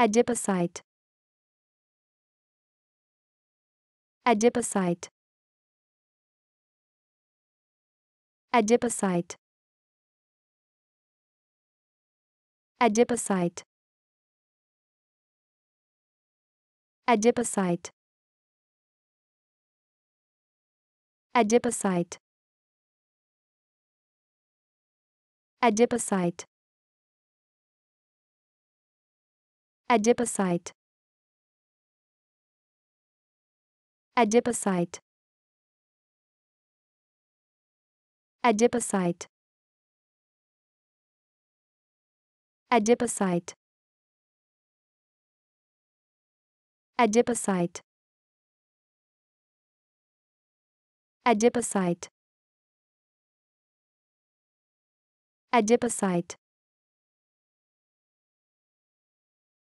Adipocyte. Adipocyte. Adipocyte. Adipocyte. Adipocyte. Adipocyte. Adipocyte. Adipocyte. Adipocyte. Adipocyte. Adipocyte. Adipocyte. Adipocyte. Adipocyte.